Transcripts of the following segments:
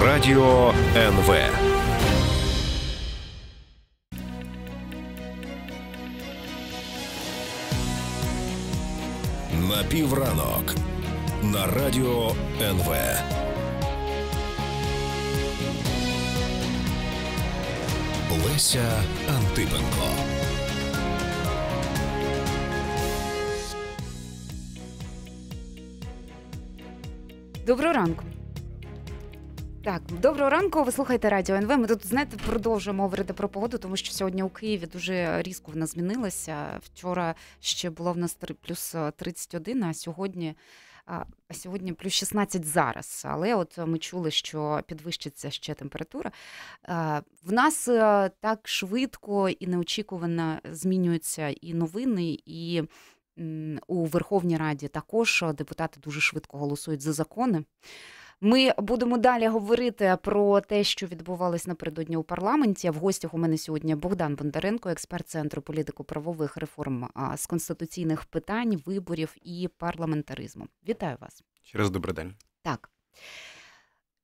Радіо НВ. На півранок на радіо НВ. Леся Антипенко. Доброго ранку. Так, доброго ранку. Ви слухаєте радіо НВ. Ми тут знаєте, продовжуємо говорити про погоду, тому що сьогодні у Києві дуже різко вона змінилася. Вчора ще було в нас плюс 31, е, а сьогодні. А сьогодні плюс 16 зараз. Але от ми чули, що підвищиться ще температура. Е, в нас е, так швидко і неочікувано змінюються і новини, і у Верховній Раді також депутати дуже швидко голосують за закони. Ми будемо далі говорити про те, що відбувалось напередодні у парламенті. В гостях у мене сьогодні Богдан Бондаренко, експерт центру політико-правових реформ з конституційних питань, виборів і парламентаризму. Вітаю вас. через добрий день. Так.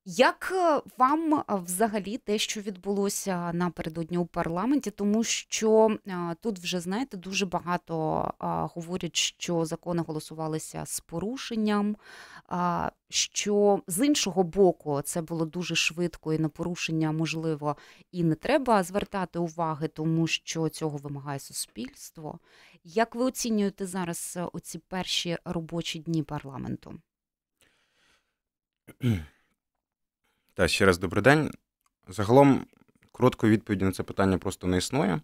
Як е, вам взагалі те, що відбулося напередодні у парламенті, тому що е, тут вже знаєте дуже багато говорять, що закони голосувалися з порушенням, що з іншого боку це було дуже швидко і на порушення можливо і не треба звертати уваги, тому що цього вимагає суспільство. Як ви оцінюєте зараз е, оці перші робочі дні парламенту? Та ще раз добрий день. Загалом короткої відповіді на це питання просто не існує.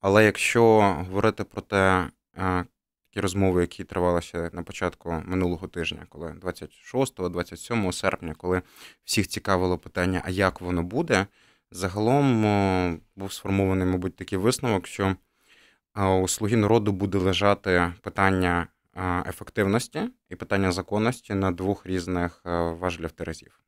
Але якщо говорити про те, е, такі розмови, які тривалися на початку минулого тижня, коли 26-27 серпня, коли всіх цікавило питання, а як воно буде, загалом був сформований, мабуть, такий висновок, що е, у слуги народу буде лежати питання е, ефективності і питання законності на двох різних важелів терезів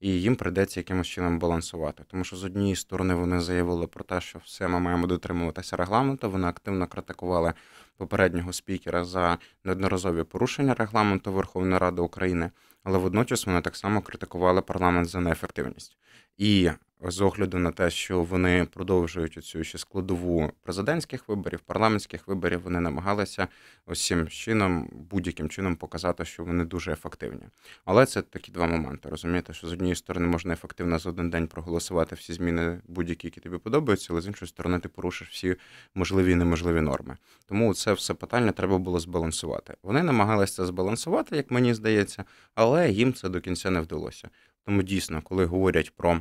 і їм придеться якимось чином балансувати. Тому що з однієї сторони вони заявили про те, що все ми маємо дотримуватися регламенту. Вони активно критикували попереднього спікера за неодноразові порушення регламенту Верховної Ради України, але водночас вони так само критикували парламент за неефективність. І з огляду на те, що вони продовжують цю ще складову президентських виборів, парламентських виборів, вони намагалися усім чином, будь-яким чином показати, що вони дуже ефективні. Але це такі два моменти. Розумієте, що з однієї сторони можна ефективно за один день проголосувати всі зміни, будь-які, які тобі подобаються, але з іншої сторони, ти порушиш всі можливі і неможливі норми. Тому це все питання треба було збалансувати. Вони намагалися збалансувати, як мені здається, але їм це до кінця не вдалося. Тому дійсно, коли говорять про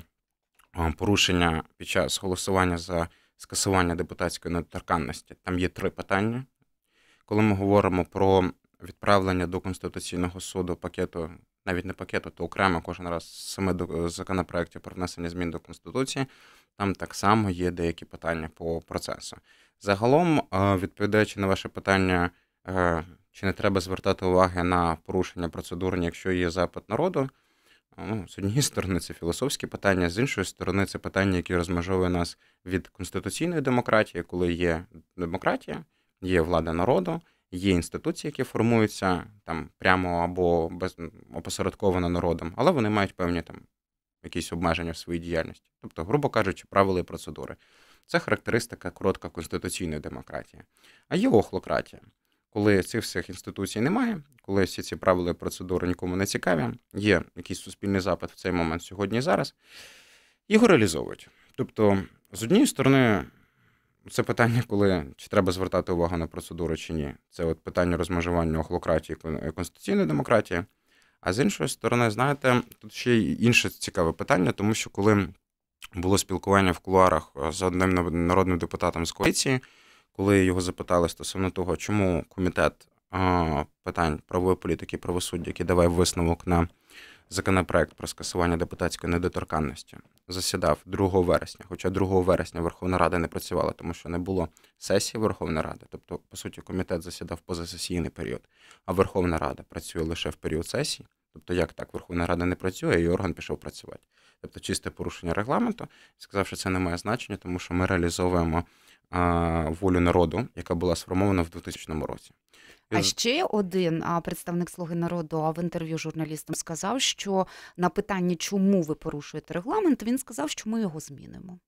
порушення під час голосування за скасування депутатської недоторканності, там є три питання. Коли ми говоримо про відправлення до Конституційного суду пакету, навіть не пакету, то окремо кожен раз саме до законопроєктів про внесення змін до Конституції, там так само є деякі питання по процесу. Загалом, відповідаючи на ваше питання, е, чи не треба звертати уваги на порушення процедурні, якщо є запит народу ну, з однієї сторони, це філософські питання, з іншої сторони, це питання, яке розмежовує нас від конституційної демократії, коли є демократія, є влада народу, є інституції, які формуються там прямо або без опосередковано народом, але вони мають певні там якісь обмеження в своїй діяльності, тобто, грубо кажучи, правила і процедури. Це характеристика коротка конституційної демократії, а є охлократія коли цих всіх інституцій немає, коли всі ці правила і процедури нікому не цікаві, є якийсь суспільний запит в цей момент сьогодні і зараз, його реалізовують. Тобто, з однієї сторони, це питання, коли чи треба звертати увагу на процедуру чи ні. Це от питання розмежування охлократії і е, конституційної демократії. А з іншої сторони, знаєте, тут ще й інше цікаве питання, тому що коли було спілкування в кулуарах е, з одним народним депутатом з коаліції коли його запитали стосовно того, чому комітет питань правової політики і правосуддя, який давав висновок на законопроект про скасування депутатської недоторканності, засідав 2 вересня. Хоча 2 вересня Верховна Рада не працювала, тому що не було сесії Верховної Ради, тобто, по суті, комітет засідав позасесійний період, а Верховна Рада працює лише в період сесії. Тобто, як так Верховна Рада не працює, і орган пішов працювати. Тобто, чисте порушення регламенту, сказав, що це не має значення, тому що ми реалізовуємо волю народу, яка була сформована в 2000 році. А ще один представник Слуги народу в інтерв'ю журналістам сказав, що на питання, чому ви порушуєте регламент, він сказав, що ми його змінимо.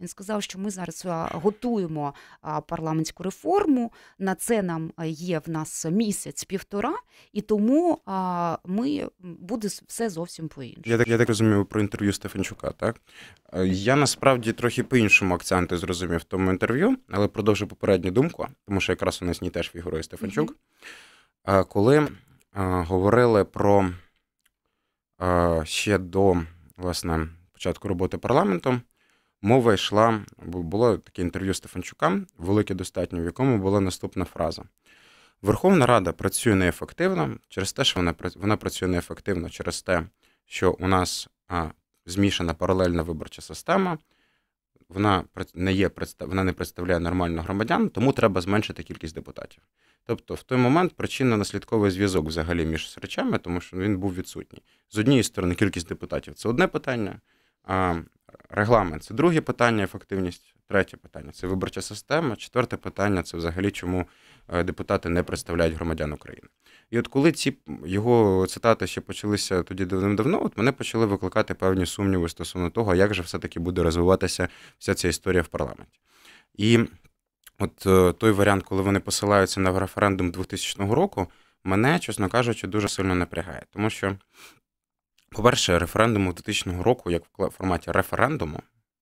Він сказав, що ми зараз готуємо парламентську реформу. На це нам є в нас місяць-півтора, і тому ми буде все зовсім по іншому. Я так я так розумію про інтерв'ю Стефанчука. Так е, я насправді трохи по іншому акценти зрозумів в тому інтерв'ю, але продовжу попередню думку, тому що якраз у нас ній теж фігурує Стефанчук. Mm-hmm. Коли е, говорили про ще до власне початку роботи парламенту. Мова йшла, було таке інтерв'ю Стефанчука, велике достатньо, в якому була наступна фраза: Верховна Рада працює неефективно через те, що вона вона працює неефективно через те, що у нас а, змішана паралельна виборча система, вона не є вона не представляє нормально громадян, тому треба зменшити кількість депутатів. Тобто, в той момент причинно-наслідковий зв'язок взагалі між речами, тому що він був відсутній. З однієї сторони, кількість депутатів це одне питання. Регламент це друге питання, ефективність, третє питання це виборча система. Четверте питання це взагалі, чому е, депутати не представляють громадян України. І от коли ці його цитати ще почалися тоді давним-давно, от мене почали викликати певні сумніви стосовно того, як же все-таки буде розвиватися вся ця історія в парламенті. І от е, той варіант, коли вони посилаються на референдум 2000 року, мене, чесно кажучи, дуже сильно напрягає, тому що. По-перше, референдуму автентичного року, як в форматі референдуму,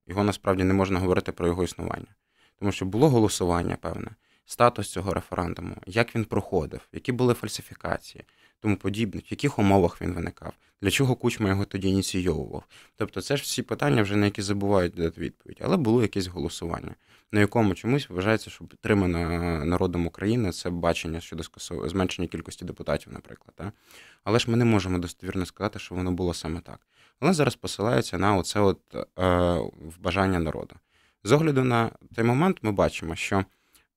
його насправді не можна говорити про його існування. Тому що було голосування, певне, статус цього референдуму, як він проходив, які були фальсифікації, тому подібне, в яких умовах він виникав, для чого кучма його тоді ініційовував. Тобто, це ж всі питання, вже на які забувають дати відповідь, але було якесь голосування на якому чомусь вважається, що підтримана е, народом України це бачення щодо зменшення кількості депутатів, наприклад. Так? Але ж ми не можемо достовірно сказати, що воно було саме так. Але зараз посилається на оце от е, бажання народу. З огляду на той момент ми бачимо, що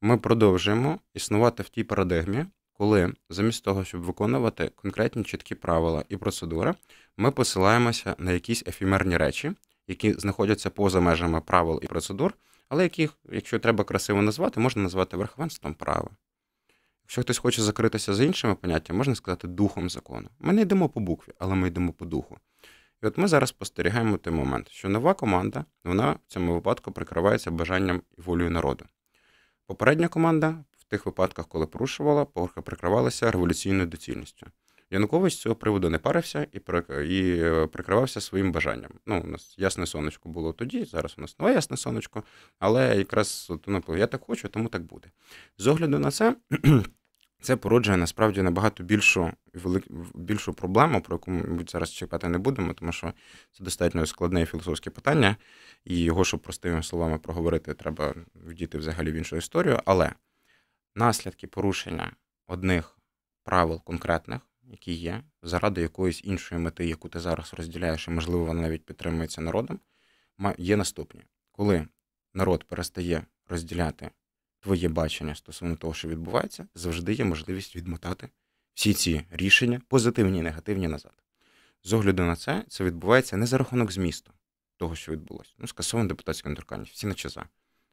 ми продовжуємо існувати в тій парадигмі, коли замість того, щоб виконувати конкретні чіткі правила і процедури, ми посилаємося на якісь ефімерні речі, які знаходяться поза межами правил і процедур але яких, якщо треба красиво назвати, можна назвати верховенством права. Якщо хтось хоче закритися за іншими поняттями, можна сказати духом закону. Ми не йдемо по букві, але ми йдемо по духу. І от ми зараз спостерігаємо той момент, що нова команда вона в цьому випадку прикривається бажанням і волею народу. Попередня команда в тих випадках, коли порушувала, прикривалася революційною доцільністю. Янукович з цього приводу не парився і і е, прикривався своїм бажанням. Ну, у нас ясне сонечко було тоді, зараз у нас нове ясне сонечко, але якраз ну, типу, я так хочу, тому так буде. З огляду на це. Це породжує насправді набагато більшу велик, більшу проблему, про яку ми зараз чекати не будемо, тому що це достатньо складне філософське питання, і його, щоб простими словами проговорити, треба вдіти взагалі в іншу історію. Але наслідки порушення одних правил конкретних які є, заради якоїсь іншої мети, яку ти зараз розділяєш, і можливо вона навіть підтримується народом, є наступні. Коли народ перестає розділяти твоє бачення стосовно того, що відбувається, завжди є можливість відмотати всі ці рішення, позитивні і негативні назад. З огляду на це, це відбувається не за рахунок змісту того, що відбулося. Ну, скасована депутатська недоторканність, всі наче за,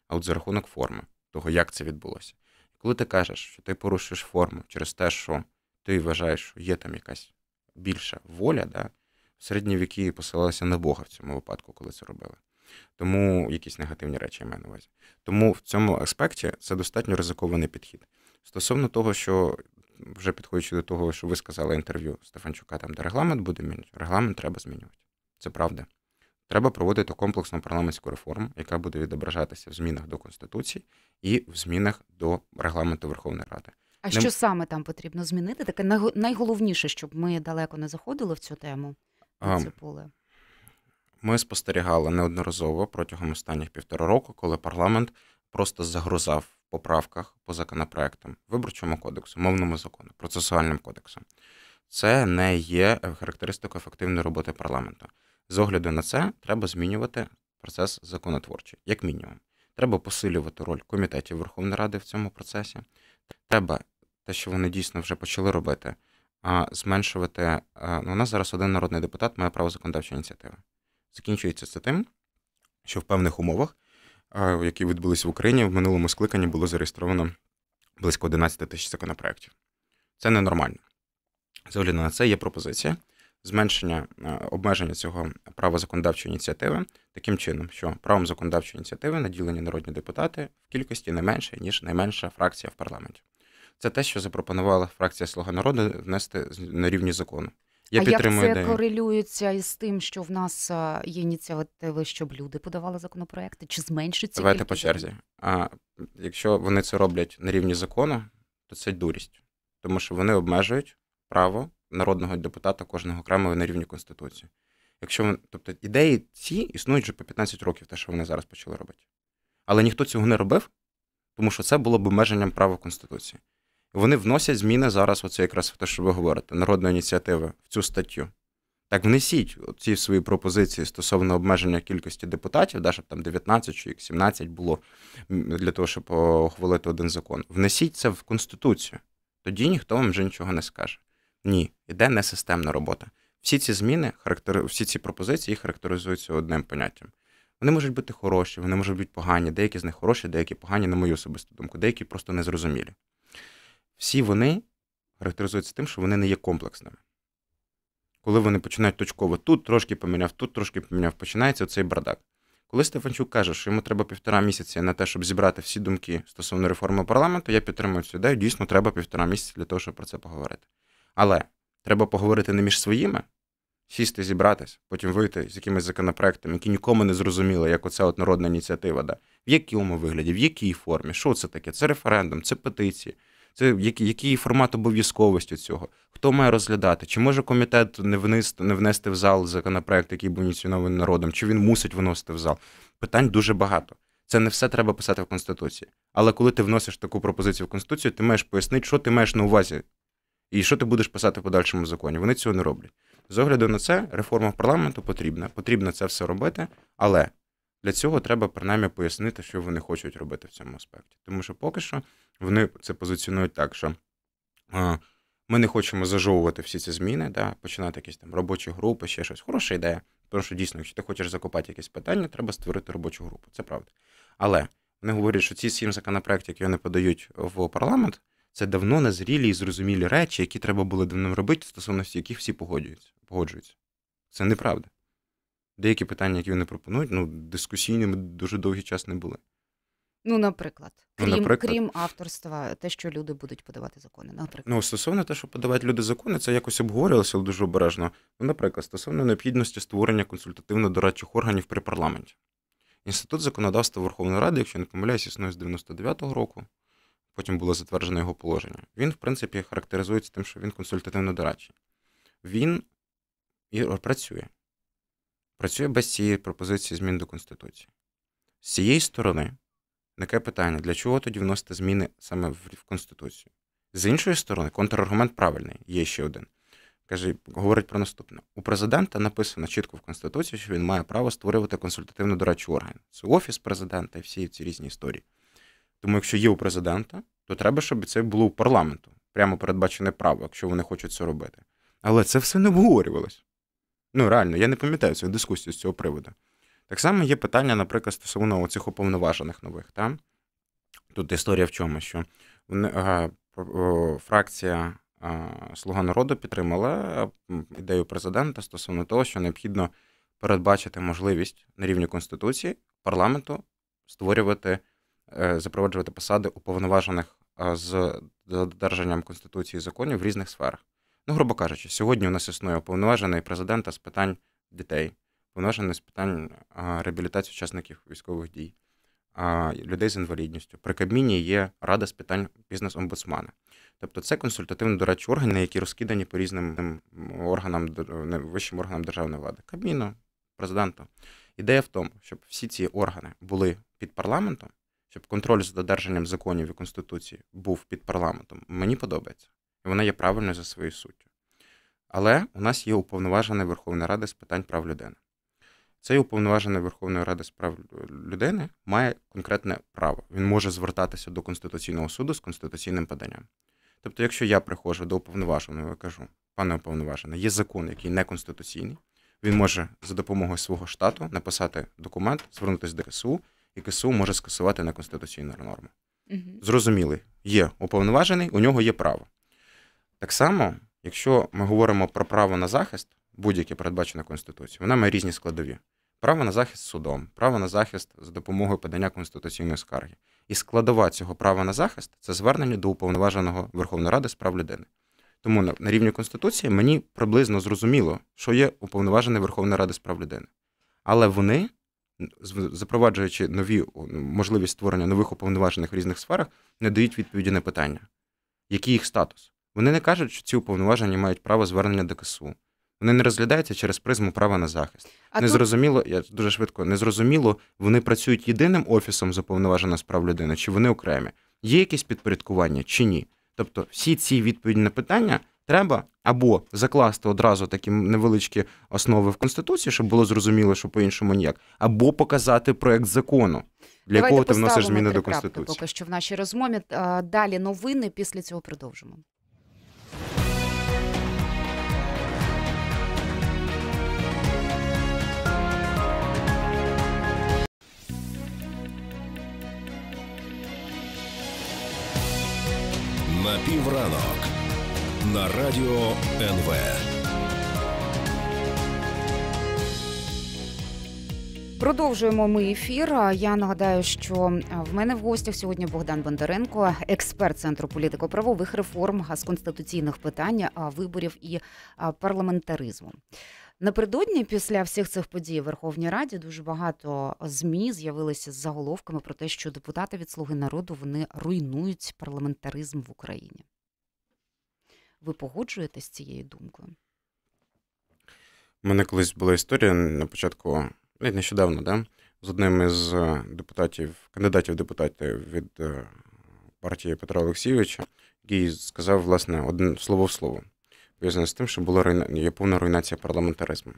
а от за рахунок форми того, як це відбулося. Коли ти кажеш, що ти порушуєш форму через те, що ти вважаєш, що є е там якась більша воля, да? в середні віки посилалися на Бога в цьому випадку, коли це робили. Тому якісь негативні речі я маю на увазі. Тому в цьому аспекті це достатньо ризикований підхід. Стосовно того, що вже підходячи до того, що ви сказали інтерв'ю Стефанчука, там де регламент буде міняти, регламент треба змінювати. Це правда. Треба проводити комплексну парламентську реформу, яка буде відображатися в змінах до Конституції і в змінах до регламенту Верховної Ради. А що саме там потрібно змінити? Таке найголовніше, щоб ми далеко не заходили в цю тему. В це поле. Ми спостерігали неодноразово протягом останніх півтора року, коли парламент просто загрузав в поправках по законопроектам виборчому кодексу, мовному закону, процесуальним кодексом. Це не є е, характеристикою ефективної роботи парламенту. З огляду на це треба змінювати процес законотворчий, як мінімум. Треба посилювати роль комітетів Верховної Ради в цьому процесі. Треба те, що вони дійсно вже почали робити, а зменшувати. Ну, у нас зараз один народний депутат має право законодавчої ініціативи. Закінчується це тим, що в певних умовах, які відбулися в Україні, в минулому скликанні було зареєстровано близько 11 тисяч законопроєктів. Це ненормально. Взагалі на це є пропозиція зменшення обмеження цього права законодавчої ініціативи таким чином, що правом законодавчої ініціативи наділені народні депутати в кількості не менше ніж найменша фракція в парламенті. Це те, що запропонувала фракція Слуга народу внести на рівні закону. Я а підтримую як це ідею. корелюється із тим, що в нас є ініціативи, щоб люди подавали законопроекти, чи зменшиться? Давайте по черзі. А якщо вони це роблять на рівні закону, то це дурість, тому що вони обмежують право народного депутата кожного окремого на рівні конституції. Якщо тобто ідеї ці існують вже по 15 років, те, що вони зараз почали робити, але ніхто цього не робив, тому що це було б обмеженням права конституції. Вони вносять зміни зараз, оце якраз в те, що ви говорите, народної ініціативи в цю статтю. Так внесіть ці свої пропозиції стосовно обмеження кількості депутатів, да, щоб там 19 чи 17 було для того, щоб ухвалити один закон. Внесіть це в Конституцію. Тоді ніхто вам вже нічого не скаже. Ні, іде несистемна робота. Всі ці зміни, характери... всі ці пропозиції характеризуються одним поняттям. Вони можуть бути хороші, вони можуть бути погані, деякі з них хороші, деякі погані, на мою особисту думку, деякі просто незрозумілі. Всі вони характеризуються тим, що вони не є комплексними. Коли вони починають точково тут трошки поміняв, тут трошки поміняв, починається цей бардак. Коли Стефанчук каже, що йому треба півтора місяці на те, щоб зібрати всі думки стосовно реформи парламенту, я підтримую цю ідею. Дійсно, треба півтора місяці для того, щоб про це поговорити. Але треба поговорити не між своїми, сісти, зібратись, потім вийти з якимись законопроектами, які нікому не зрозуміли, як оця от народна ініціатива, да? в якому вигляді, в якій формі, що це таке? Це референдум, це петиції. Це який формат обов'язковості цього? Хто має розглядати? Чи може комітет не внести, не внести в зал законопроект, який був ініційований народом? Чи він мусить вносити в зал? Питань дуже багато. Це не все треба писати в Конституції. Але коли ти вносиш таку пропозицію в Конституцію, ти маєш пояснити, що ти маєш на увазі, і що ти будеш писати в подальшому законі. Вони цього не роблять. З огляду на це, реформа парламенту потрібна. Потрібно це все робити, але для цього треба принаймні пояснити, що вони хочуть робити в цьому аспекті. Тому що поки що вони це позиціонують так, що ми не хочемо зажовувати всі ці зміни, да, починати якісь там робочі групи, ще щось. Хороша ідея. Тому що дійсно, якщо ти хочеш закопати якісь питання, треба створити робочу групу. Це правда. Але вони говорять, що ці сім законопроєктів, які вони подають в парламент, це давно назрілі і зрозумілі речі, які треба було давно робити, стосовно яких всі погоджуються. погоджуються. Це неправда. Деякі питання, які вони пропонують, ну, дискусійними дуже довгий час не були. Ну, наприклад, ну, крім наприклад. крім авторства, те, що люди будуть подавати закони. Наприклад, ну стосовно те, що подають люди закони, це якось обговорювалося дуже обережно. Ну, наприклад, стосовно необхідності створення консультативно-дорадчих органів при парламенті. Інститут законодавства Верховної Ради, якщо не помиляюсь, існує з 99-го року. Потім було затверджено його положення. Він, в принципі, характеризується тим, що він консультативно дорадчий. Він і працює. Працює без цієї пропозиції змін до Конституції. З цієї сторони. Таке питання: для чого тоді вносити зміни саме в Конституцію? З іншої сторони, контраргумент правильний, є ще один. Каже, говорить про наступне: у президента написано чітко в Конституції, що він має право створювати консультативно дорадчий орган. Це офіс президента і всі ці різні історії. Тому, якщо є у президента, то треба, щоб це було у парламенту. Прямо передбачене право, якщо вони хочуть це робити. Але це все не обговорювалось. Ну реально, я не пам'ятаю цю дискусію з цього приводу. Так само є питання, наприклад, стосовно цих уповноважених нових. Та? Тут історія в чому, що фракція Слуга народу підтримала ідею президента стосовно того, що необхідно передбачити можливість на рівні Конституції парламенту створювати, е, запроваджувати посади уповноважених з додержанням Конституції і законів в різних сферах. Ну, грубо кажучи, сьогодні у нас існує уповноважений президента з питань дітей повноважений з питань реабілітації учасників військових дій, людей з інвалідністю. При Кабміні є рада з питань бізнес-омбудсмана. Тобто це консультативно дорадчі органи, які розкидані по різним органам вищим органам державної влади, Кабміну, президенту. Ідея в тому, щоб всі ці органи були під парламентом, щоб контроль за додержанням законів і конституції був під парламентом. Мені подобається. І вона є правильною за своєю суттю. Але у нас є уповноважена Верховна Рада з питань прав людини. Цей уповноважений Верховної Ради з прав людини має конкретне право. Він може звертатися до Конституційного суду з конституційним поданням. Тобто, якщо я приходжу до уповноваженого і кажу, пане уповноважене, є закон, який не конституційний, він може за допомогою свого штату написати документ, звернутися до КСУ, і КСУ може скасувати неконституційну норму. Угу. Зрозуміли, є уповноважений, у нього є право. Так само, якщо ми говоримо про право на захист, будь-яке передбачене Конституцією. Вона має різні складові: право на захист судом, право на захист за допомогою подання конституційної скарги. І складова цього права на захист це звернення до уповноваженого Верховної Ради з прав людини. Тому на рівні Конституції мені приблизно зрозуміло, що є уповноважений Верховної Ради з прав людини. Але вони, запроваджуючи нові ну, можливість створення нових уповноважених в різних сферах, не дають відповіді на питання, який їх статус. Вони не кажуть, що ці уповноважені мають право звернення до КСУ вони не розглядаються через призму права на захист. А незрозуміло, тут... я дуже швидко незрозуміло, вони працюють єдиним офісом заповноважено з прав людини, чи вони окремі? Є якісь підпорядкування чи ні? Тобто, всі ці відповіді на питання треба або закласти одразу такі невеличкі основи в конституції, щоб було зрозуміло, що по-іншому ніяк, або показати проект закону. Для Давайте якого ти вносиш зміни до конституції поки що в нашій розмові далі новини після цього продовжимо. Напівранок на радіо НВ. Продовжуємо ми ефір. Я нагадаю, що е, в мене в гостях сьогодні Богдан Бондаренко, експерт центру політико-правових реформ з конституційних питань, виборів і парламентаризму. Напередодні після всіх цих подій в Верховній Раді дуже багато змі з'явилися з заголовками про те, що депутати від слуги народу вони руйнують парламентаризм в Україні. Ви погоджуєтесь з цією думкою? У мене колись була історія на початку ну, нещодавно, да, з одним із е, депутатів, кандидатів депутатів від е, партії Петра Олексійовича, який сказав, власне, одне слово в слово пов'язане з тим, що була руйна... є повна руйнація парламентаризму.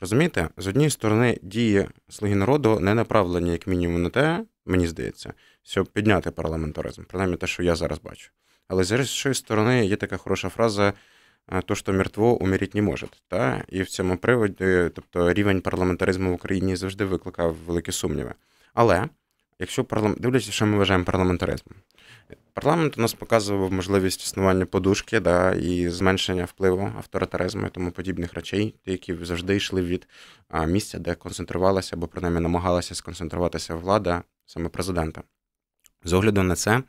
Розумієте, з однієї сторони, дії слуги народу не направлені, як мінімум, на те, мені здається, щоб підняти парламентаризм, принаймні те, що я зараз бачу. Але з іншої сторони, є така хороша фраза. Е, То, що мертво умереть не може, та і в цьому приводі, тобто рівень парламентаризму в Україні завжди викликав великі сумніви. Але якщо парламент дивлячись, що ми вважаємо парламентаризмом, Парламент у нас показував можливість існування подушки, да, і зменшення впливу авторитаризму і тому подібних речей, які завжди йшли від місця, де концентрувалася або принаймні намагалася сконцентруватися влада саме президента. З огляду на це,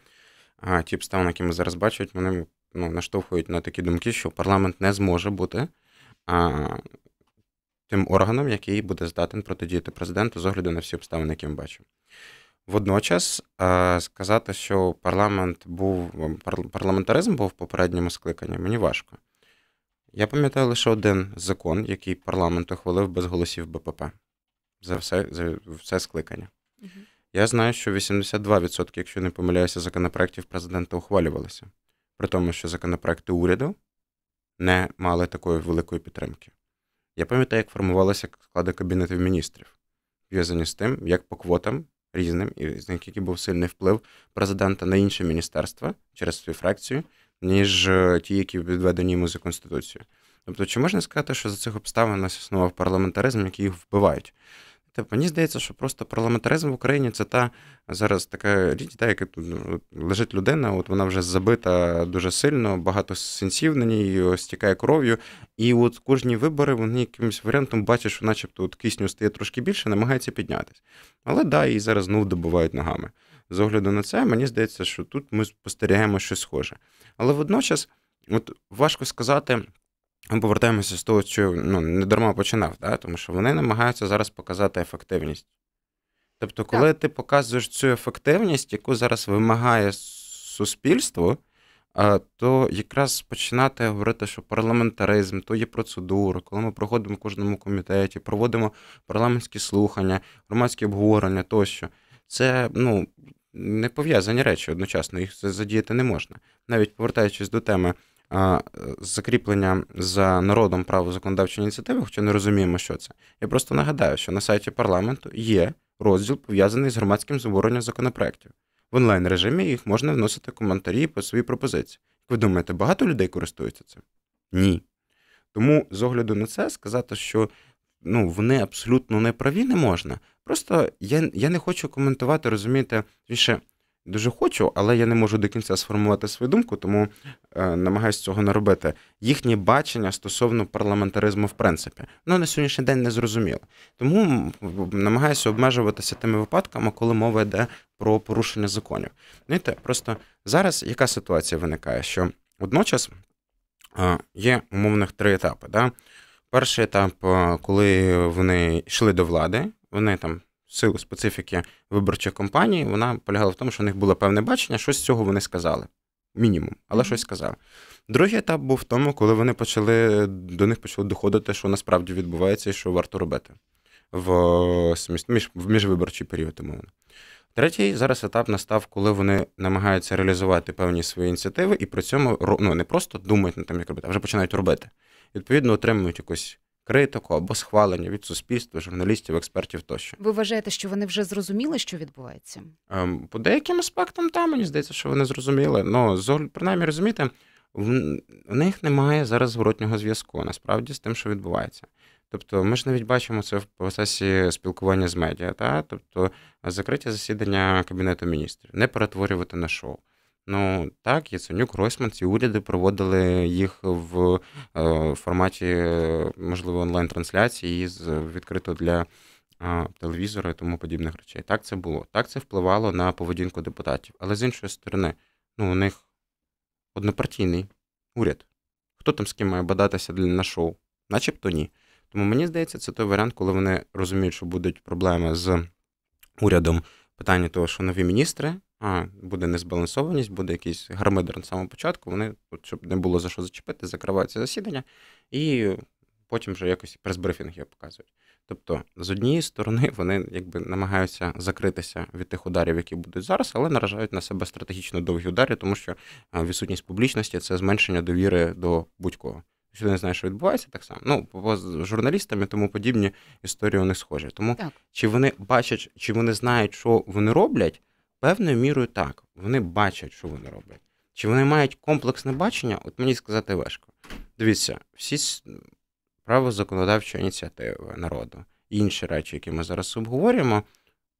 ті обставини, які ми зараз бачать, вони ну, наштовхують на такі думки, що парламент не зможе бути а, тим органом, який буде здатен протидіяти президенту з огляду на всі обставини, які ми бачимо. Водночас е, сказати, що парламент був парламентаризм був в попередньому скликанні, мені важко. Я пам'ятаю лише один закон, який парламент ухвалив без голосів БПП за все за все скликання. Угу. Я знаю, що 82%, якщо не помиляюся, законопроектів президента ухвалювалися, при тому, що законопроекти уряду не мали такої великої підтримки. Я пам'ятаю, як формувалися склади кабінетів міністрів, пов'язані з тим, як по квотам різним, і них який був сильний вплив президента на інші міністерства через свою фракцію, ніж е, ті, які відведені йому за конституцією. Тобто, чи можна сказати, що за цих обставин у нас існував парламентаризм, який їх вбивають? Типу, мені здається, що просто парламентаризм в Україні це та зараз така річ, та яка ну, лежить людина, от вона вже забита дуже сильно, багато сенсів на ній стікає кров'ю. І от кожні вибори вони якимось варіантом бачать, що начебто от кисню стає трошки більше, намагається піднятися. Але да, і зараз знову добувають ногами. З огляду на це, мені здається, що тут ми спостерігаємо щось схоже. Але водночас, от важко сказати. Ми повертаємося з того, що ну, не дарма починав, да? тому що вони намагаються зараз показати ефективність. Тобто, коли так. ти показуєш цю ефективність, яку зараз вимагає суспільство, то якраз починати говорити, що парламентаризм то є процедура, коли ми проходимо в кожному комітеті, проводимо парламентські слухання, громадські обговорення тощо, це ну, не пов'язані речі одночасно, їх задіяти не можна. Навіть повертаючись до теми закріплення за народом право законодавчої ініціативи, хоча не розуміємо, що це. Я просто нагадаю, що на сайті парламенту є розділ пов'язаний з громадським забороненням законопроектів В онлайн режимі їх можна вносити коментарі по своїй пропозиції. Як ви думаєте, багато людей користуються цим? Ні. Тому з огляду на це сказати, що ну, вони абсолютно не праві, не можна. Просто я я не хочу коментувати, розумієте, більше дуже хочу, але я не можу до кінця сформувати свою думку, тому е, намагаюся цього не робити. Їхнє бачення стосовно парламентаризму, в принципі, ну на сьогоднішній день не зрозуміло. Тому намагаюся обмежуватися тими випадками, коли мова йде про порушення законів. Знаєте, просто зараз яка ситуація виникає? Що водночас е, є умовних три етапи. Да? Перший етап, е, коли вони йшли до влади, вони там сил специфіки виборчої компаній, вона полягала в тому, що у них було певне бачення, щось з цього вони сказали. Мінімум, але щось сказали. Другий етап був в тому, коли вони почали до них почало доходити, що насправді відбувається і що варто робити в між, в міжвиборчий період, умовно. Третій зараз етап настав, коли вони намагаються реалізувати певні свої ініціативи і при цьому ну, не просто думають на тим, як робити, а вже починають робити. Відповідно, отримують якусь критику або схвалення від суспільства, журналістів, експертів тощо. Ви вважаєте, що вони вже зрозуміли, що відбувається? Ем, по деяким аспектам, там, мені здається, що вони зрозуміли. Ну, принаймні, розумієте, в них немає зараз зворотнього зв'язку насправді з тим, що відбувається. Тобто ми ж навіть бачимо це в процесі спілкування з медіа, та тобто закриття засідання кабінету міністрів, не перетворювати на шоу. Ну так, Яценюк, Ройсман, ці уряди проводили їх в е, форматі, можливо, онлайн-трансляції з відкрито для е, телевізора і тому подібних речей. Так це було. Так це впливало на поведінку депутатів. Але з іншої сторони, ну у них однопартійний уряд. Хто там з ким має бодатися на шоу? Начебто ні. Тому мені здається, це той варіант, коли вони розуміють, що будуть проблеми з урядом питання того, що нові міністри а, буде незбалансованість, буде якийсь гармидер на самому початку. Вони, от, щоб не було за що зачепити, закриваються засідання, і потім вже якось прес-брифінг його показують. Тобто, з однієї сторони, вони якби намагаються закритися від тих ударів, які будуть зараз, але наражають на себе стратегічно довгі удари, тому що відсутність публічності це зменшення довіри до будь-кого. Що тобто, не знаєш, що відбувається так само. Ну, бо з журналістами тому подібні історії не них схожі. Тому так. чи вони бачать, чи вони знають, що вони роблять, Певною мірою так. Вони бачать, що вони роблять. Чи вони мають комплексне бачення? От мені сказати важко. Дивіться, всі право законодавчої ініціативи народу і інші речі, які ми зараз обговорюємо,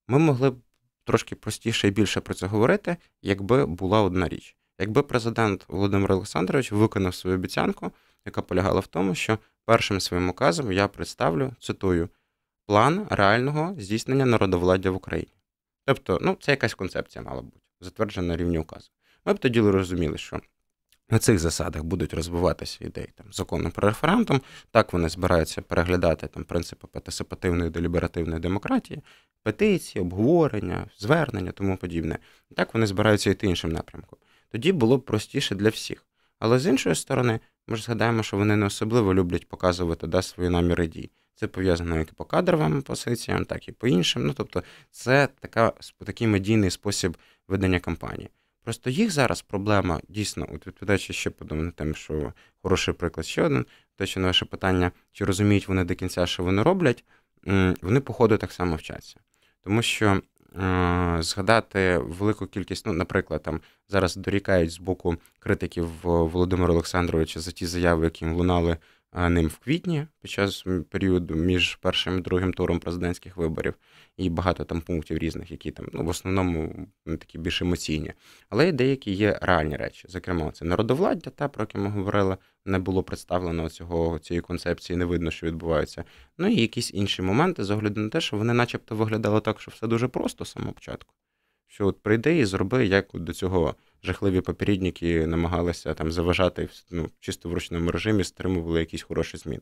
ми могли б трошки простіше і більше про це говорити, якби була одна річ. Якби президент Володимир Олександрович виконав свою обіцянку, яка полягала в тому, що першим своїм указом я представлю цитую план реального здійснення народовладдя в Україні. Тобто, ну, це якась концепція мала бути, затверджена на рівні указу. Ми б тоді розуміли, що на цих засадах будуть розвиватися ідеї там, закону про референдум, так вони збираються переглядати там принципи патисипативної, деліберативної демократії, петиції, обговорення, звернення, тому подібне. Так вони збираються йти іншим напрямком. Тоді було б простіше для всіх. Але з іншої сторони, ми ж згадаємо, що вони не особливо люблять показувати да, свої наміри дій. Це пов'язано як і по кадровим позиціям, так і по іншим. Ну тобто, це така такий медійний спосіб ведення кампанії. Просто їх зараз проблема дійсно, от відповідаючи ще подумати тим, що хороший приклад ще один, те, що на ваше питання, чи розуміють вони до кінця, що вони роблять, вони, походу, так само вчаться. Тому що е- згадати велику кількість, ну, наприклад, там зараз дорікають з боку критиків е, Володимира Олександровича за ті заяви, які їм лунали ним в квітні під час періоду між першим і другим туром президентських виборів, і багато там пунктів різних, які там ну в основному такі більш емоційні, але і деякі є реальні речі. Зокрема, це народовладдя, та про яке ми говорили, не було представлено цього цієї концепції, не видно, що відбувається. Ну і якісь інші моменти з огляду на те, що вони, начебто, виглядали так, що все дуже просто з самого початку. Що от прийди і зроби, як до цього жахливі попередники намагалися там заважати ну, чисто в ручному режимі, стримували якісь хороші зміни.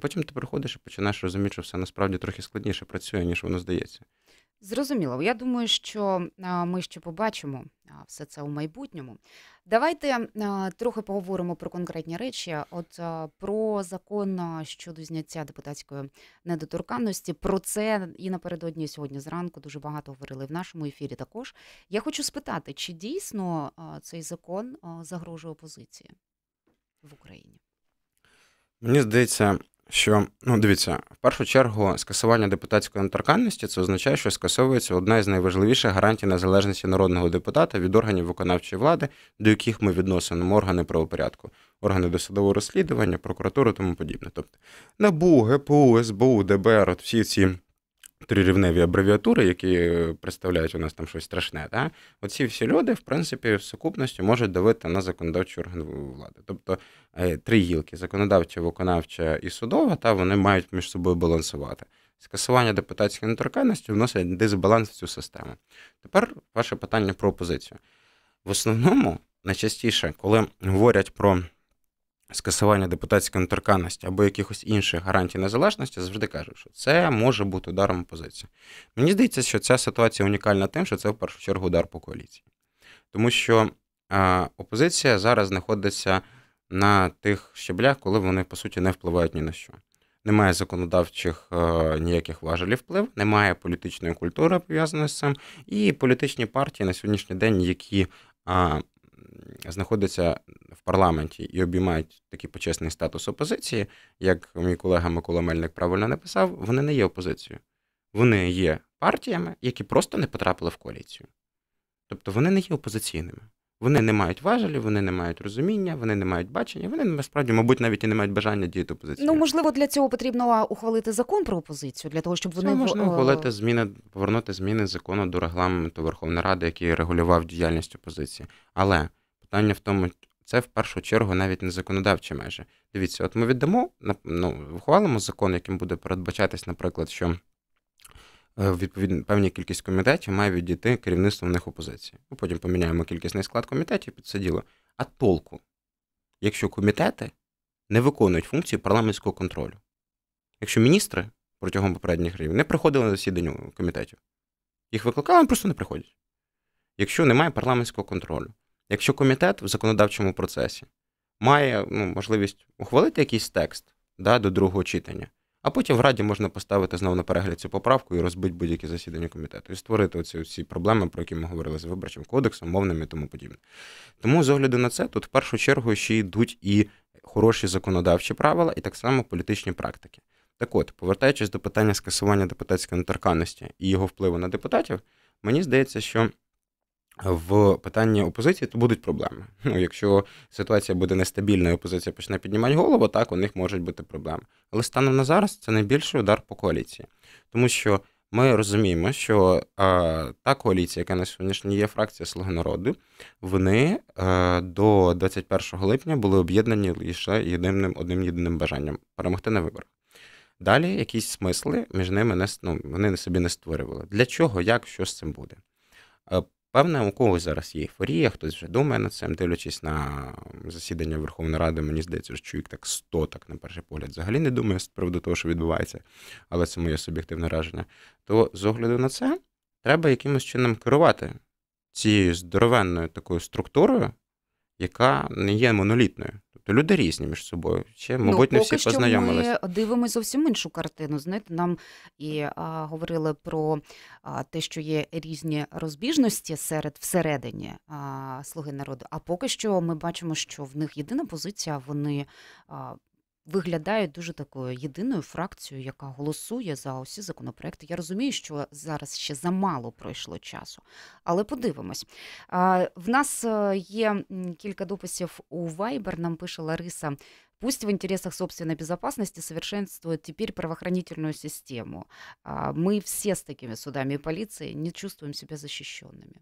потім ти приходиш і починаєш розуміти, що все насправді трохи складніше працює, ніж воно здається. Зрозуміло, я думаю, що ми ще побачимо все це у майбутньому. Давайте трохи поговоримо про конкретні речі. От про закон щодо зняття депутатської недоторканності. Про це і напередодні сьогодні зранку дуже багато говорили в нашому ефірі. Також я хочу спитати, чи дійсно цей закон загрожує опозиції в Україні? Мені здається, що ну дивіться, в першу чергу скасування депутатської недоторканності це означає, що скасовується одна із найважливіших гарантій незалежності народного депутата від органів виконавчої влади, до яких ми відносимо органи правопорядку, органи досудового розслідування, прокуратуру, тому подібне. Тобто НАБУ, ГПУ, СБУ, ДБР, от всі ці трирівневі абревіатури, які представляють у нас там щось страшне, да? оці всі люди, в принципі, в сукупності можуть давити на законодавчу орган владу. Тобто е, три гілки законодавча, виконавча і судова, та вони мають між собою балансувати. Скасування депутатської недоторканності вносить дисбаланс в цю систему. Тепер ваше питання про опозицію. В основному, найчастіше, коли говорять про скасування депутатської недоторканності або якихось інших гарантій незалежності, завжди кажуть, що це може бути ударом опозиції. Мені здається, що ця ситуація унікальна тим, що це в першу чергу удар по коаліції. Тому що а, опозиція зараз знаходиться на тих щеблях, коли вони, по суті, не впливають ні на що. Немає законодавчих е, ніяких важелів вплив, немає політичної культури пов'язаної з цим. І політичні партії на сьогоднішній день, які е, знаходяться в парламенті і обіймають такий почесний статус опозиції, як мій колега Микола Мельник правильно написав, вони не є опозицією. Вони є партіями, які просто не потрапили в коаліцію. Тобто вони не є опозиційними. Вони не мають важелі, вони не мають розуміння, вони не мають бачення, вони насправді, мабуть, навіть і не мають бажання діяти опозиції. Ну можливо, для цього потрібно ухвалити закон про опозицію, для того, щоб ну, вони Це можна е, ухвалити зміни, повернути зміни закону до регламенту Верховної Ради, який регулював діяльність опозиції. Але питання в тому, це в першу чергу навіть не законодавчі межі. Дивіться, от ми віддамо, ну, ухвалимо закон, яким буде передбачатись, наприклад, що е, відповідно певна кількість комітетів має відійти керівництво в них опозиції. Ми ну, потім поміняємо кількісний склад комітетів під це діло. А толку, якщо комітети не виконують функції парламентського контролю, якщо міністри протягом попередніх рівнів не приходили на засідання комітетів, їх викликали, вони просто не приходять. Якщо немає парламентського контролю. Якщо комітет в законодавчому процесі має ну, можливість ухвалити якийсь текст да, до другого читання, а потім в Раді можна поставити знову на перегляд цю поправку і розбити будь-які засідання комітету, і створити оці всі проблеми, про які ми говорили з виборчим кодексом, мовним і тому подібне. Тому з огляду на це, тут в першу чергу ще йдуть і хороші законодавчі правила, і так само політичні практики. Так от, повертаючись до питання скасування депутатської недоторканності і його впливу на депутатів, мені здається, що в питанні опозиції то будуть проблеми. Ну, якщо ситуація буде нестабільна, і опозиція почне піднімати голову, так у них можуть бути проблеми. Але станом на зараз це найбільший удар по коаліції, тому що ми розуміємо, що а, та коаліція, яка на сьогоднішній є фракція Слуги народу, вони а, е, до 21 липня були об'єднані лише єдиним одним єдиним бажанням перемогти на виборах. Далі якісь смисли між ними не ну, вони собі не створювали. Для чого, як що з цим буде? Е, Певне, у когось зараз є ейфорія, хтось вже думає над цим, дивлячись на засідання Верховної Ради, мені здається, що чоловік так 100, так на перший погляд, взагалі не думає з приводу того, що відбувається, але це моє суб'єктивне враження. То з огляду на це треба якимось чином керувати цією здоровенною такою структурою, яка не є монолітною. Тобто люди різні між собою. Ще, ну, мабуть, ну, не всі познайомилися. Ми дивимося зовсім іншу картину. Знаєте, нам і а, говорили про а, те, що є різні розбіжності серед всередині а, слуги народу. А поки що ми бачимо, що в них єдина позиція, вони. А, Виглядають дуже такою єдиною фракцією, яка голосує за усі законопроекти. Я розумію, що зараз ще замало пройшло часу, але подивимось. В нас е, є кілька дописів у Viber, Нам пише Лариса. Пусть в интересах собственной безопасности совершенствуют теперь правоохранительную систему. Мы все с такими судами и полицией не чувствуем себя защищенными.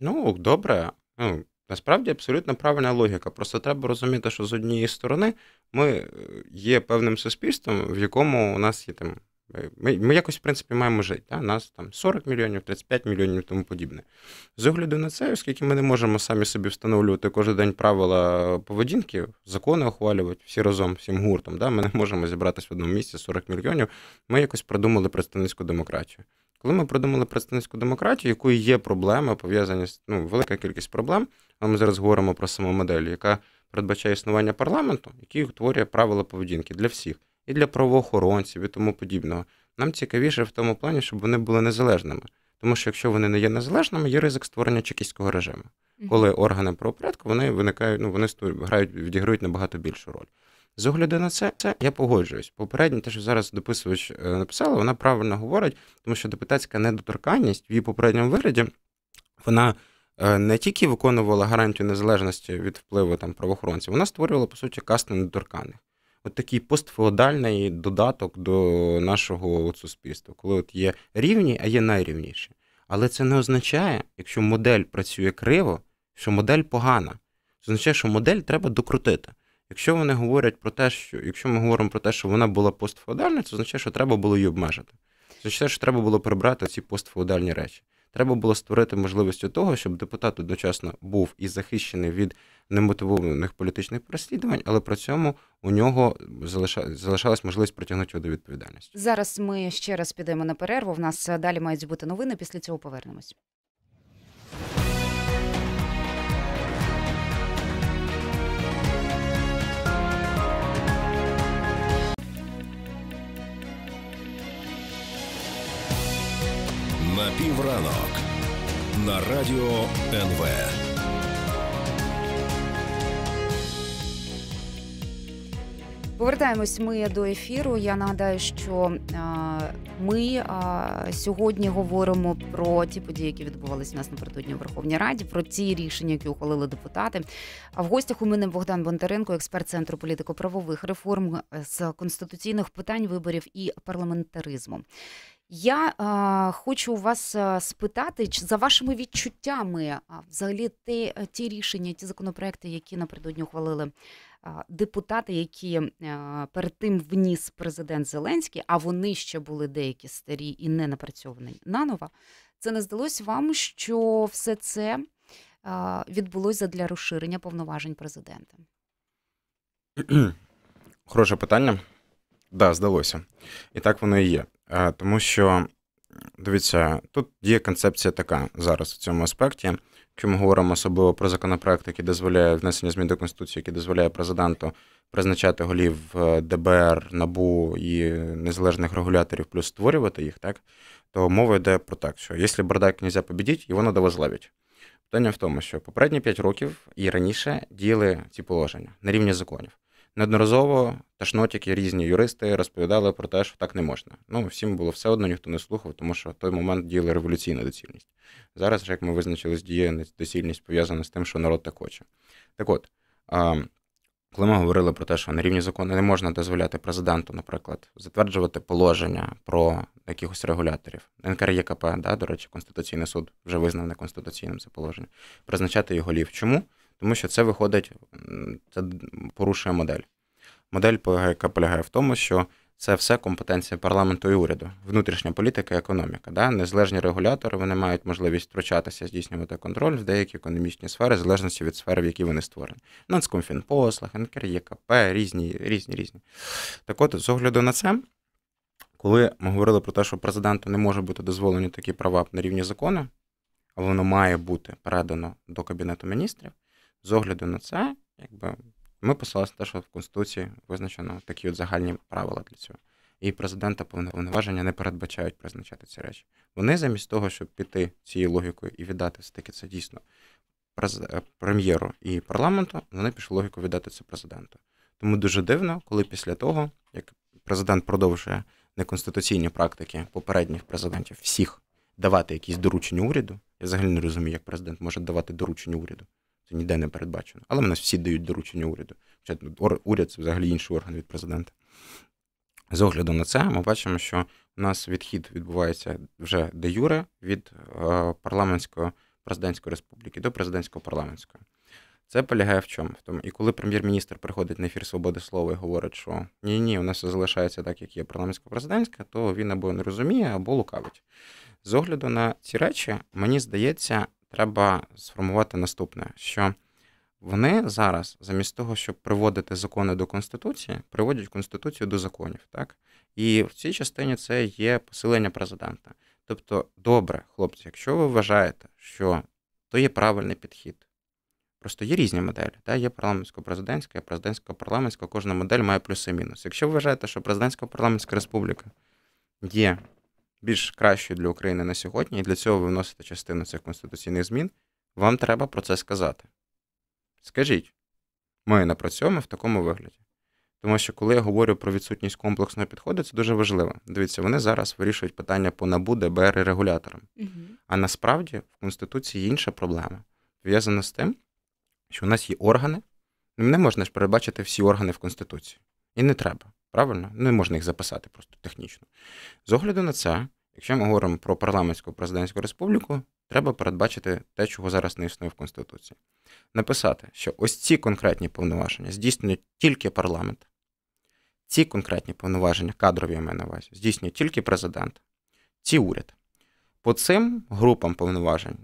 Ну, добре. Ну, Насправді абсолютно правильна логіка. Просто треба розуміти, що з однієї сторони ми е, є певним суспільством, в якому у нас є там. Е, ми ми якось, в принципі, маємо жити. Да? Нас там 40 мільйонів, 35 мільйонів і тому подібне. З огляду на це, оскільки ми не можемо самі собі встановлювати кожен день правила поведінки, закони ухвалювати всі разом, всім гуртом. Да? Ми не можемо зібратися в одному місці 40 мільйонів. Ми якось придумали представницьку демократію. Коли ми придумали представницьку демократію, якою є проблеми пов'язані з ну, велика кількість проблем, а ми зараз говоримо про саму модель, яка передбачає існування парламенту, який утворює правила поведінки для всіх, і для правоохоронців, і тому подібного. Нам цікавіше в тому плані, щоб вони були незалежними. Тому що якщо вони не є незалежними, є ризик створення чекістського режиму. Коли органи правопорядку вони виникають, ну вони грають, відіграють набагато більшу роль. З огляду на це, це я погоджуюсь. Попередньо те, що зараз дописувач е, написала, вона правильно говорить, тому що депутатська недоторканність в її попередньому вигляді вона Е, не тільки виконувала гарантію незалежності від впливу там правоохоронців, вона створювала по суті касти недоторканих. От такий постфеодальний додаток до нашого от суспільства, коли от є рівні, а є найрівніші. Але це не означає, якщо модель працює криво, що модель погана. Це означає, що модель треба докрутити. Якщо вони говорять про те, що якщо ми говоримо про те, що вона була постфеодальна, це означає, що треба було її обмежити. Це означає, що треба було прибрати ці постфеодальні речі треба було створити можливість того, щоб депутат одночасно був і захищений від немотивованих політичних переслідувань, але при цьому у нього залишалась можливість притягнути його до відповідальності. Зараз ми ще раз підемо на перерву. В нас далі мають бути новини. Після цього повернемось. на півранок на радіо НВ. Повертаємось ми до ефіру. Я нагадаю, що ми сьогодні говоримо про ті події, які відбувалися у нас напередодні у Верховній Раді, про ті рішення, які ухвалили депутати. А в гостях у мене Богдан Бондаренко, експерт центру політико-правових реформ з конституційних питань, виборів і парламентаризму. Я а, хочу вас спитати чи за вашими відчуттями, а взагалі ті, е, ті рішення, ті законопроекти, які напередодні ухвалили а, депутати, які а, перед тим вніс президент Зеленський, а вони ще були деякі старі і не напрацьовані наново. Це не здалось вам, що все це а, відбулося для розширення повноважень президента? Хороше питання. Так, да, здалося. І так воно і є. Е, тому що дивіться, тут є концепція така зараз в цьому аспекті. Якщо ми говоримо особливо про законопроект, який дозволяє внесення змін до конституції, який дозволяє президенту призначати голів е, ДБР, НАБУ і незалежних регуляторів, плюс створювати їх, так то мова йде про так, що якщо бардак князя побідіть, його треба зловити. Питання в тому, що попередні 5 років і раніше діяли ці положення на рівні законів неодноразово ташнотіки, різні юристи розповідали про те, що так не можна. Ну всім було все одно, ніхто не слухав, тому що в той момент діяли революційна доцільність. Зараз, як ми визначились, діє доцільність пов'язана з тим, що народ так хоче. Так от. Коли ми говорили про те, що на рівні закону не можна дозволяти президенту, наприклад, затверджувати положення про якихось регуляторів, НКРЄКП, да, до речі, Конституційний суд вже визнав неконституційним це положення, призначати його лів. Чому? тому що це виходить, це порушує модель. Модель, яка полягає в тому, що це все компетенція парламенту і уряду, внутрішня політика і економіка. Да? Незалежні регулятори вони мають можливість втручатися, здійснювати контроль в деякі економічні сфери, в залежності від сфери, в які вони створені. Нацкомфінпослуг, НКРЄКП, е різні, різні, різні. Так от, з огляду на це, коли ми говорили про те, що президенту не може бути дозволені такі права на рівні закону, воно має бути передано до Кабінету міністрів, з огляду на це, якби ми посилалися те, що в Конституції визначено такі от загальні правила для цього. І президента повноваження не передбачають призначати ці речі. Вони замість того, щоб піти цією логікою і віддати все-таки це дійсно е, прем'єру і парламенту, вони пішли логіку віддати це президенту. Тому дуже дивно, коли після того, як президент продовжує неконституційні практики попередніх президентів всіх давати якісь доручення уряду, я взагалі не розумію, як президент може давати доручення уряду це тобто ніде не передбачено. Але в нас всі дають доручення уряду. Хоча уряд це взагалі інший орган від президента. З огляду на це, ми бачимо, що у нас відхід відбувається вже де юре від е, парламентської президентської республіки до президентського парламентської. Це полягає в чому? В тому, і коли прем'єр-міністр приходить на ефір свободи слова і говорить, що ні, ні, у нас все залишається так, як є парламентсько-президентське, то він або не розуміє, або лукавить. З огляду на ці речі, мені здається, треба сформувати наступне: що вони зараз, замість того, щоб приводити закони до конституції, приводять конституцію до законів, так і в цій частині це є посилення президента. Тобто, добре, хлопці, якщо ви вважаєте, що то є правильний підхід. Просто є різні моделі. Та? Є парламентсько-президентська, є президентсько-парламентська, кожна модель має плюси-мінус. Якщо ви вважаєте, що президентсько парламентська республіка є більш кращою для України на сьогодні, і для цього ви вносите частину цих конституційних змін, вам треба про це сказати. Скажіть, ми напрацьовуємо в такому вигляді. Тому що, коли я говорю про відсутність комплексного підходу, це дуже важливо. Дивіться, вони зараз вирішують питання по НАБУ, ДБР і регуляторам. Угу. А насправді в Конституції інша проблема пов'язана з тим, що у нас є органи, не можна ж передбачити всі органи в Конституції. І не треба. Правильно? Ну, не можна їх записати просто технічно. З огляду на це, якщо ми говоримо про парламентську президентську республіку, треба передбачити те, чого зараз не існує в Конституції. Написати, що ось ці конкретні повноваження здійснюють тільки парламент, ці конкретні повноваження, кадрові я маю на увазі, здійснює тільки президент, ці уряд. По цим групам повноважень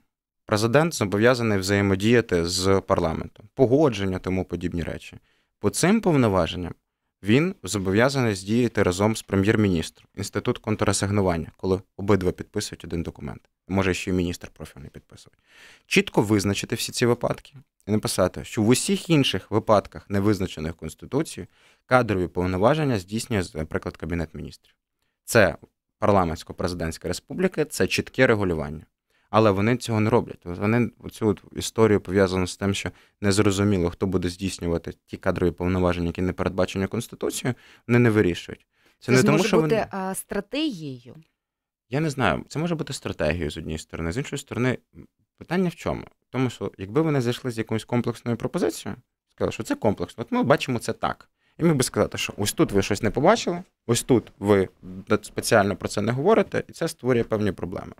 президент зобов'язаний взаємодіяти з парламентом, погодження тому подібні речі. По цим повноваженням він зобов'язаний здіяти разом з прем'єр-міністром інститут контрасигнування, коли обидва підписують один документ. Може, ще й міністр профільний підписувати. Чітко визначити всі ці випадки і написати, що в усіх інших випадках, не визначених Конституцією, кадрові повноваження здійснює, наприклад, Кабінет міністрів. Це парламентсько-президентська республіка, це чітке регулювання але вони цього не роблять. Вони цю історію пов'язану з тим, що незрозуміло, хто буде здійснювати ті кадрові повноваження, які не передбачені конституцією, вони не вирішують. Це, це не тому, що бути вони... стратегією. Я не знаю, це може бути стратегією з однієї сторони, з іншої сторони, питання в чому? Тому що, якби вони зайшли з якоюсь комплексною пропозицією, сказали, що це комплексно, от ми бачимо це так. І міг би сказати, що ось тут ви щось не побачили, ось тут ви спеціально про це не говорите, і це створює певні проблеми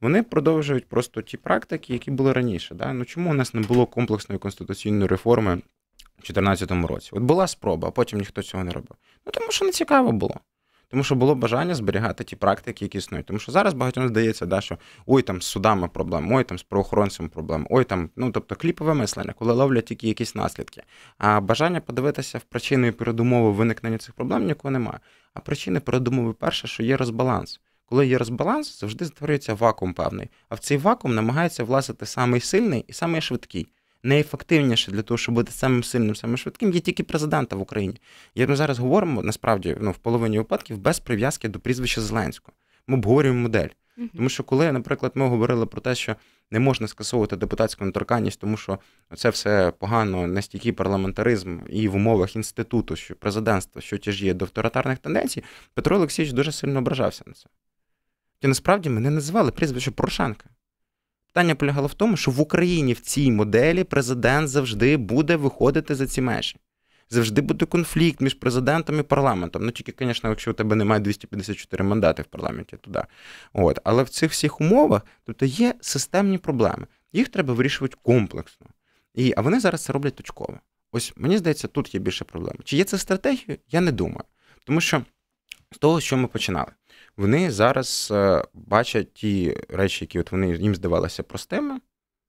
вони продовжують просто ті практики, які були раніше. Да? Ну чому у нас не було комплексної конституційної реформи в 2014 році? От була спроба, а потім ніхто цього не робив. Ну тому що не цікаво було. Тому що було бажання зберігати ті практики, які існують. Тому що зараз багатьом здається, да, що ой, там з судами проблема, ой, там з правоохоронцями проблем, ой там, ну тобто кліпове мислення, коли ловлять тільки якісь наслідки. А бажання подивитися в причини передумови виникнення цих проблем нікого немає. А причини передумови перше, що є розбаланс. Коли є розбаланс, завжди створюється вакуум певний. А в цей вакуум намагається власити самий сильний і самий швидкий. Найефективніше для того, щоб бути самим сильним, самим швидким, є тільки президента в Україні. Як ми ну, зараз говоримо насправді ну, в половині випадків без прив'язки до прізвища Зеленського. Ми обговорюємо модель. Тому що, коли, наприклад, ми говорили про те, що не можна скасовувати депутатську недоторканність, тому що це все погано настільки парламентаризм і в умовах інституту, що президентства, що тяжіє до авторитарних тенденцій, Петро Олексійович дуже сильно ображався на це. Ті тобто насправді мене називали прізвище Порошенка. Питання полягало в тому, що в Україні в цій моделі президент завжди буде виходити за ці межі. Завжди буде конфлікт між президентом і парламентом. Ну тільки, звісно, якщо у тебе немає 254 мандати в парламенті туди. От. Але в цих всіх умовах тобто є системні проблеми. Їх треба вирішувати комплексно. І, А вони зараз це роблять точково. Ось мені здається, тут є більше проблем. Чи є це стратегія? Я не думаю. Тому що з того, що ми починали вони зараз е, бачать ті речі, які от вони їм здавалися простими,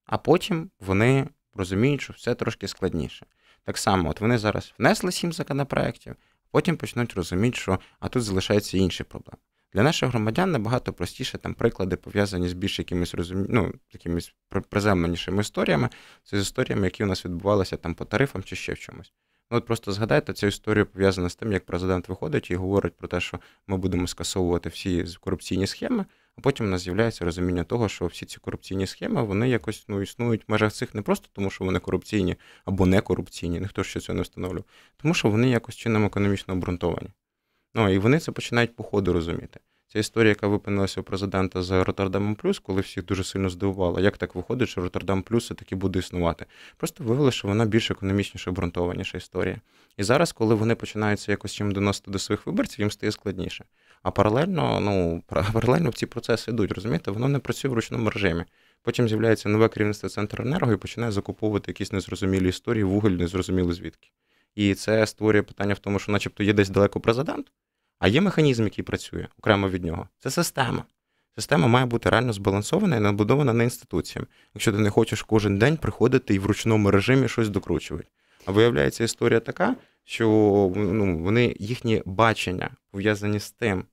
а потім вони розуміють, що все трошки складніше. Так само, от вони зараз внесли сім законопроєктів, потім почнуть розуміти, що а тут залишаються інші проблеми. Для наших громадян набагато простіше там приклади пов'язані з більш якимись розум... ну, якимись приземленішими історіями, це з історіями, які у нас відбувалися там по тарифам чи ще в чомусь. Ну от просто згадайте цю історію пов'язана з тим, як президент виходить і говорить про те, що ми будемо скасовувати всі корупційні схеми. А потім у нас з'являється розуміння того, що всі ці корупційні схеми вони якось ну існують в межах цих не просто тому, що вони корупційні або не корупційні, ніхто ще цього не встановлював, тому що вони якось чином економічно обґрунтовані. Ну і вони це починають по ходу розуміти. Ця історія, яка випинилася у президента з Роттердамом Плюс, коли всіх дуже сильно здивувала, як так виходить, що Роттердам Плюс все таки буде існувати. Просто виявилося, що вона більш економічніше обґрунтованіша історія. І зараз, коли вони починаються якось чим доносити до своїх виборців, їм стає складніше. А паралельно, ну паралельно ці процеси йдуть, розумієте, воно не працює в ручному режимі. Потім з'являється нове керівництво центру енерго і починає закуповувати якісь незрозумілі історії, вугіль незрозуміло звідки. І це створює питання в тому, що, начебто, є десь далеко президент. А є механізм, який працює окремо від нього. Це система. Система має бути реально збалансована і набудована на інституціям, якщо ти не хочеш кожен день приходити і в ручному режимі щось докручувати. А виявляється історія така, що ну, вони їхні бачення пов'язані з тим,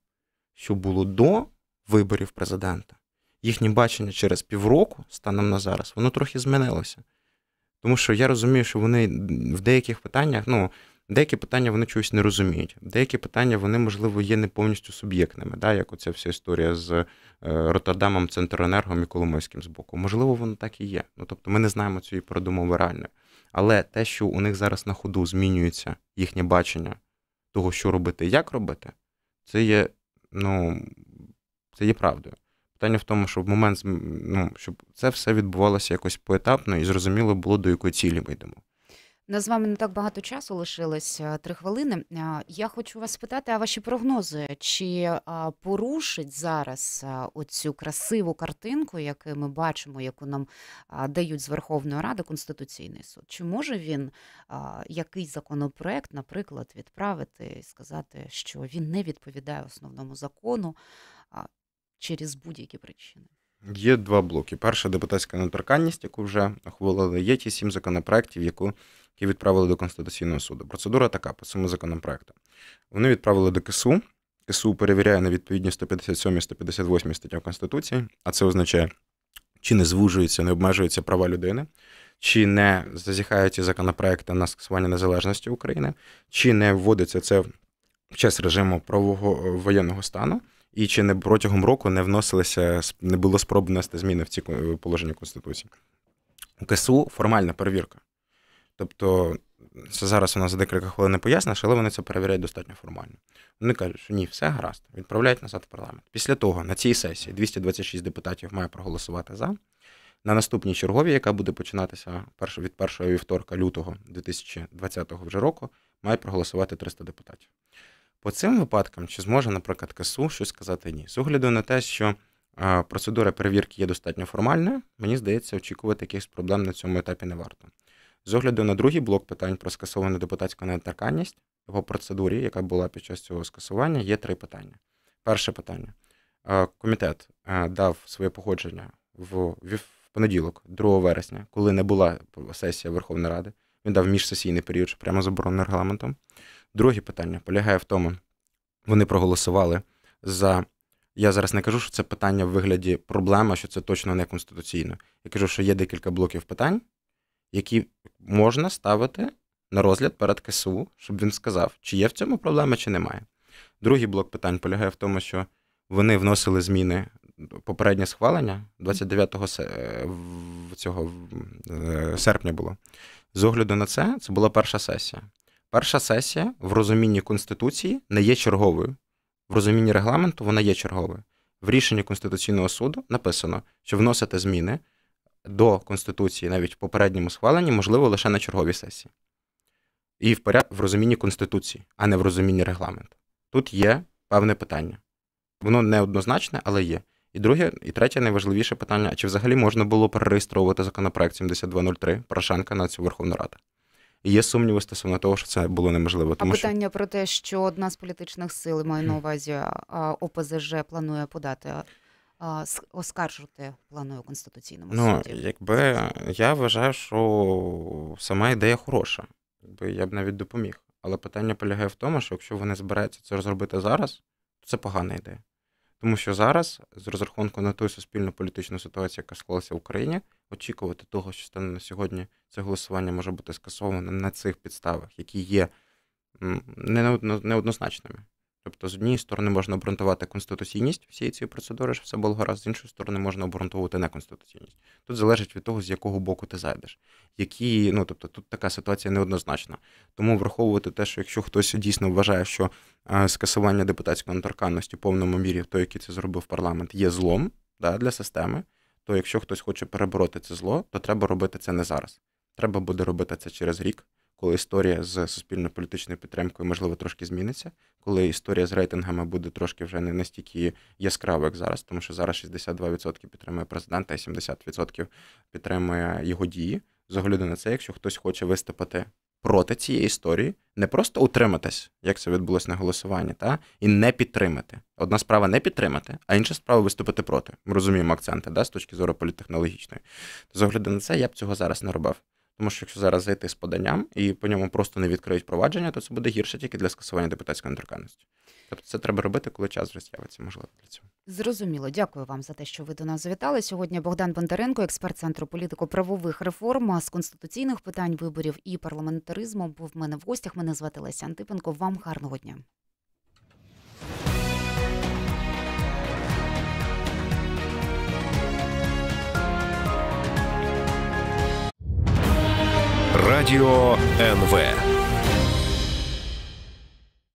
що було до виборів президента. Їхнє бачення через півроку, станом на зараз, воно трохи змінилося. Тому що я розумію, що вони в деяких питаннях, ну Деякі питання вони чогось не розуміють, деякі питання вони, можливо, є не повністю суб'єктними, да, як оця вся історія з е, Роттердамом, Центренергом і Коломойським з боку. Можливо, воно так і є. Ну тобто ми не знаємо цієї передумови реально. Але те, що у них зараз на ходу змінюється їхнє бачення того, що робити і як робити, це є ну, це є правдою. Питання в тому, щоб момент ну, щоб це все відбувалося якось поетапно і зрозуміло було, до якої цілі ми йдемо нас з вами не так багато часу лишилось е, три хвилини. Е, я хочу вас спитати, а ваші прогнози чи порушить зараз е, оцю красиву картинку, яку ми бачимо, яку нам дають з Верховної Ради Конституційний суд? Чи може він якийсь законопроект, наприклад, відправити і сказати, що він не відповідає основному закону через будь-які причини? Є два блоки. Перша депутатська недоторканність, яку вже ухвалили. Є ті сім законопроектів, яку які відправили до Конституційного суду. Процедура така по цьому законопроекту. Вони відправили до КСУ. КСУ перевіряє на відповідні 157 158 статтям Конституції, а це означає, чи не звужуються, не обмежуються права людини, чи не зазіхають ці законопроекти на скасування незалежності України, чи не вводиться це в час режиму правого е, воєнного стану. І чи не протягом року не вносилися, не було спроб внести зміни в ці положення Конституції? У КСУ формальна перевірка. Тобто, це зараз вона за декілька хвилин не поясниш, але вони це перевіряють достатньо формально. Вони кажуть, що ні, все гаразд, відправляють назад в парламент. Після того на цій сесії 226 депутатів має проголосувати за. На наступній черговій, яка буде починатися від 1 вівторка лютого 2020 вже року, має проголосувати 300 депутатів. По цим випадкам, чи зможе, наприклад, КСУ щось сказати ні? З огляду на те, що е, процедура перевірки є достатньо формальною, мені здається, очікувати якихось проблем на цьому етапі не варто. З огляду на другий блок питань про скасовану депутатську недоторканність по процедурі, яка була під час цього скасування, є три питання. Перше питання. Е, комітет е, дав своє погодження в понеділок, 2 вересня, коли не була сесія Верховної Ради. Він дав міжсесійний період, що прямо заборонено регламентом. Друге питання полягає в тому, вони проголосували за. Я зараз не кажу, що це питання в вигляді проблема, що це точно не конституційно. Я кажу, що є декілька блоків питань, які можна ставити на розгляд перед КСУ, щоб він сказав, чи є в цьому проблема, чи немає. Другий блок питань полягає в тому, що вони вносили зміни попереднє схвалення 29 е, цього е, серпня було. З огляду на це, це була перша сесія. Перша сесія в розумінні Конституції не є черговою. В розумінні регламенту вона є черговою. В рішенні Конституційного суду написано, що вносити зміни до Конституції, навіть в попередньому схваленні, можливо лише на черговій сесії. І в поряд... в розумінні Конституції, а не в розумінні регламенту. Тут є певне питання. Воно неоднозначне, але є. І друге, і третє найважливіше питання: чи взагалі можна було перереєстровувати законопроект 7203 Порошенка на цю Верховну Раду? І Є сумніви стосовно того, що це було неможливо. Тому а питання що... про те, що одна з політичних сил має на увазі ОПЗЖ планує подати оскаржувати планою конституційному ну, суді? Ну, якби я вважаю, що сама ідея хороша, якби я б навіть допоміг. Але питання полягає в тому, що якщо вони збираються це зробити зараз, то це погана ідея. Тому що зараз, з розрахунку на ту суспільну політичну ситуацію, яка склалася в Україні, очікувати того, що стане на сьогодні, це голосування може бути скасовано на цих підставах, які є неоднозначними. Тобто, з однієї сторони можна обґрунтувати конституційність всієї цієї процедури, що все було гаразд, з іншої сторони можна обґрунтовувати неконституційність. Тут залежить від того, з якого боку ти зайдеш. Які, ну тобто, тут така ситуація неоднозначна. Тому враховувати те, що якщо хтось дійсно вважає, що е, скасування депутатської недоторканності в повному мірі, той, який це зробив парламент, є злом да, для системи, то якщо хтось хоче перебороти це зло, то треба робити це не зараз. Треба буде робити це через рік. Коли історія з суспільно-політичною підтримкою, можливо, трошки зміниться, коли історія з рейтингами буде трошки вже не настільки яскрава, як зараз, тому що зараз 62% підтримує президента, а 70% підтримує його дії. З огляду на це, якщо хтось хоче виступити проти цієї історії, не просто утриматись, як це відбулося на голосуванні, та і не підтримати. Одна справа не підтримати, а інша справа виступити проти. Ми розуміємо акценти, да, з точки зору політтехнологічної. То з огляду на це я б цього зараз не робив. Тому що якщо зараз зайти з поданням і по ньому просто не відкриють провадження, то це буде гірше тільки для скасування депутатської недоторканності. Тобто це треба робити, коли час вже з'явиться. Можливо, для цього зрозуміло. Дякую вам за те, що ви до нас завітали. Сьогодні Богдан Бондаренко, експерт центру політико-правових реформ з конституційних питань виборів і парламентаризму, був в мене в гостях. Мене звати Леся Антипенко. Вам гарного дня. Радіо НВ.